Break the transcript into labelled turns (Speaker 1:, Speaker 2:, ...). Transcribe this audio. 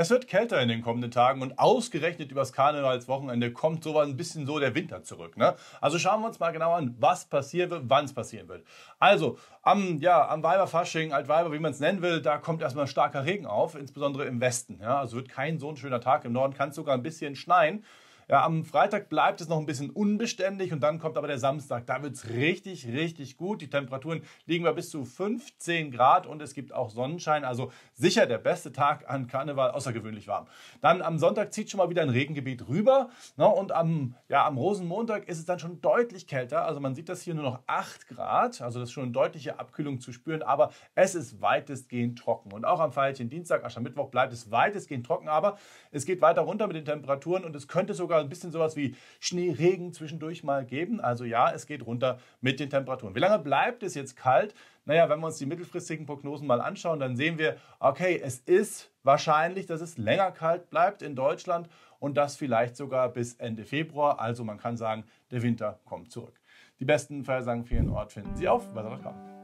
Speaker 1: Es wird kälter in den kommenden Tagen und ausgerechnet übers Karnevalswochenende kommt so ein bisschen so der Winter zurück. Ne? Also schauen wir uns mal genau an, was passieren wird, wann es passieren wird. Also am, ja, am Weiberfasching, Altweiber, wie man es nennen will, da kommt erstmal starker Regen auf, insbesondere im Westen. Ja? Also wird kein so ein schöner Tag. Im Norden kann es sogar ein bisschen schneien. Ja, am Freitag bleibt es noch ein bisschen unbeständig und dann kommt aber der Samstag. Da wird es richtig, richtig gut. Die Temperaturen liegen bei bis zu 15 Grad und es gibt auch Sonnenschein. Also sicher der beste Tag an Karneval, außergewöhnlich warm. Dann am Sonntag zieht schon mal wieder ein Regengebiet rüber. Ne? Und am, ja, am Rosenmontag ist es dann schon deutlich kälter. Also man sieht das hier nur noch 8 Grad. Also das ist schon eine deutliche Abkühlung zu spüren. Aber es ist weitestgehend trocken. Und auch am Feierchen Dienstag, Aschermittwoch bleibt es weitestgehend trocken. Aber es geht weiter runter mit den Temperaturen und es könnte sogar sogar ein bisschen sowas wie Schneeregen zwischendurch mal geben. Also ja, es geht runter mit den Temperaturen. Wie lange bleibt es jetzt kalt? Naja, wenn wir uns die mittelfristigen Prognosen mal anschauen, dann sehen wir, okay, es ist wahrscheinlich, dass es länger kalt bleibt in Deutschland und das vielleicht sogar bis Ende Februar. Also man kann sagen, der Winter kommt zurück. Die besten Vorhersagen für Ihren Ort finden Sie auf wasser.com.